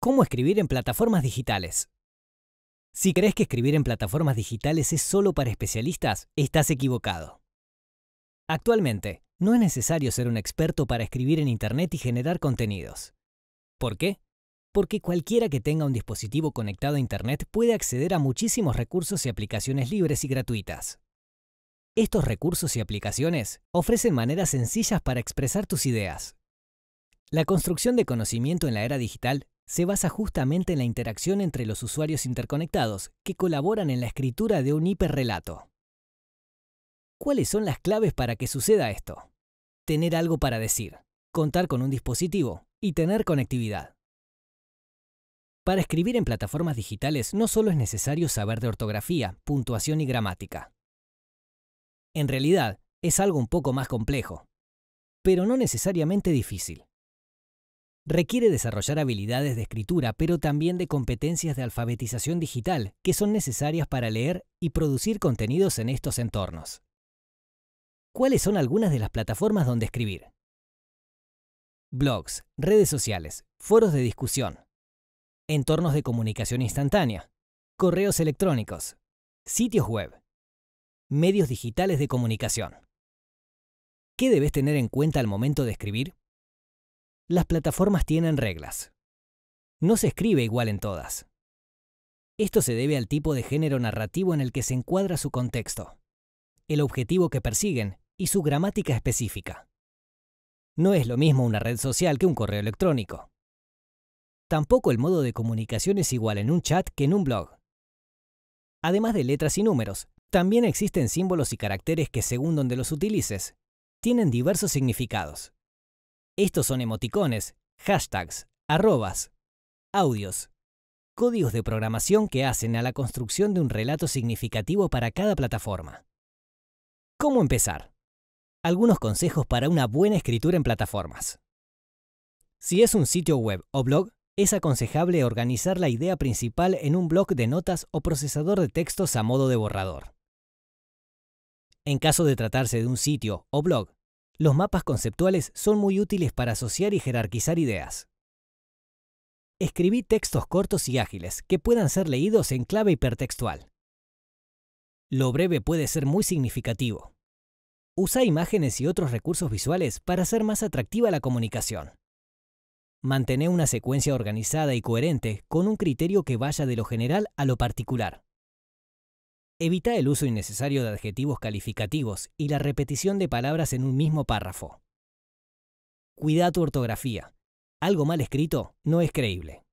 ¿Cómo escribir en plataformas digitales? Si crees que escribir en plataformas digitales es solo para especialistas, estás equivocado. Actualmente, no es necesario ser un experto para escribir en Internet y generar contenidos. ¿Por qué? Porque cualquiera que tenga un dispositivo conectado a Internet puede acceder a muchísimos recursos y aplicaciones libres y gratuitas. Estos recursos y aplicaciones ofrecen maneras sencillas para expresar tus ideas. La construcción de conocimiento en la era digital se basa justamente en la interacción entre los usuarios interconectados que colaboran en la escritura de un hiperrelato. ¿Cuáles son las claves para que suceda esto? Tener algo para decir, contar con un dispositivo y tener conectividad. Para escribir en plataformas digitales no solo es necesario saber de ortografía, puntuación y gramática. En realidad, es algo un poco más complejo, pero no necesariamente difícil. Requiere desarrollar habilidades de escritura, pero también de competencias de alfabetización digital, que son necesarias para leer y producir contenidos en estos entornos. ¿Cuáles son algunas de las plataformas donde escribir? Blogs, redes sociales, foros de discusión, entornos de comunicación instantánea, correos electrónicos, sitios web, medios digitales de comunicación. ¿Qué debes tener en cuenta al momento de escribir? las plataformas tienen reglas. No se escribe igual en todas. Esto se debe al tipo de género narrativo en el que se encuadra su contexto, el objetivo que persiguen y su gramática específica. No es lo mismo una red social que un correo electrónico. Tampoco el modo de comunicación es igual en un chat que en un blog. Además de letras y números, también existen símbolos y caracteres que según donde los utilices, tienen diversos significados. Estos son emoticones, hashtags, arrobas, audios, códigos de programación que hacen a la construcción de un relato significativo para cada plataforma. ¿Cómo empezar? Algunos consejos para una buena escritura en plataformas. Si es un sitio web o blog, es aconsejable organizar la idea principal en un blog de notas o procesador de textos a modo de borrador. En caso de tratarse de un sitio o blog los mapas conceptuales son muy útiles para asociar y jerarquizar ideas. Escribí textos cortos y ágiles que puedan ser leídos en clave hipertextual. Lo breve puede ser muy significativo. Usa imágenes y otros recursos visuales para hacer más atractiva la comunicación. Mantén una secuencia organizada y coherente con un criterio que vaya de lo general a lo particular. Evita el uso innecesario de adjetivos calificativos y la repetición de palabras en un mismo párrafo. Cuida tu ortografía. Algo mal escrito no es creíble.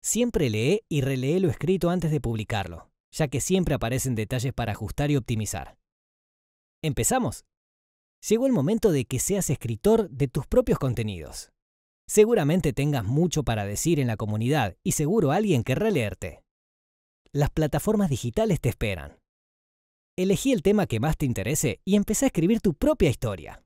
Siempre lee y relee lo escrito antes de publicarlo, ya que siempre aparecen detalles para ajustar y optimizar. ¿Empezamos? Llegó el momento de que seas escritor de tus propios contenidos. Seguramente tengas mucho para decir en la comunidad y seguro alguien querrá leerte las plataformas digitales te esperan. Elegí el tema que más te interese y empecé a escribir tu propia historia.